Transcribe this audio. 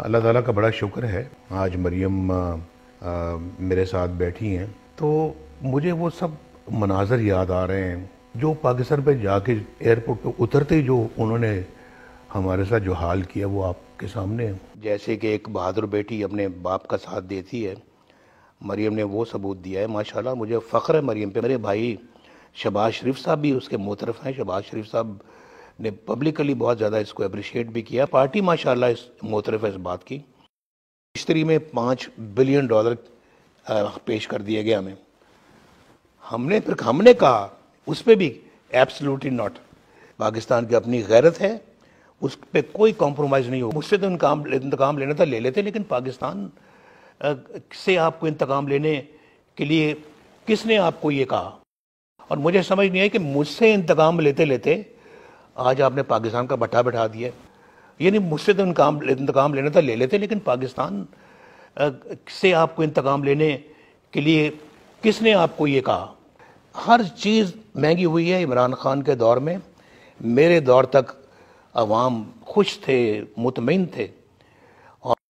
अल्लाह ताला का बड़ा शुक्र है आज मरियम आ, आ, मेरे साथ बैठी हैं तो मुझे वो सब मनाजर याद आ रहे हैं जो पाकिस्तान पे जाके एयरपोर्ट पे उतरते ही जो उन्होंने हमारे साथ जो हाल किया वो आपके सामने है जैसे कि एक बहादुर बेटी अपने बाप का साथ देती है मरियम ने वो सबूत दिया है माशाल्लाह मुझे फ़ख्र है मरियम पे मेरे भाई शबाज शरीफ साहब भी उसके मोतरफ हैं शबाज शरीफ साहब ने पब्लिकली बहुत ज़्यादा इसको अप्रिशिएट भी किया पार्टी माशाल्लाह इस मोतरफ इस बात की हिस्ट्री में पाँच बिलियन डॉलर पेश कर दिए गए हमें हमने फिर हमने कहा उस पर भी एब्सलूटली नॉट पाकिस्तान की अपनी गैरत है उस पर कोई कॉम्प्रोमाइज़ नहीं हो मुझसे तो इनकाम इंतकाम लेना था ले लेते लेकिन पाकिस्तान से आपको इंतकाम लेने के लिए किसने आपको ये कहा और मुझे समझ नहीं आई कि मुझसे इंतकाम लेते लेते आज आपने पाकिस्तान का भट्टा बैठा दिया यानी मुझसे तो इनकाम इंतकाम लेना था तो ले लेते लेकिन पाकिस्तान से आपको इंतकाम लेने के लिए किसने आपको ये कहा हर चीज़ महंगी हुई है इमरान खान के दौर में मेरे दौर तक अवाम खुश थे मुतमिन थे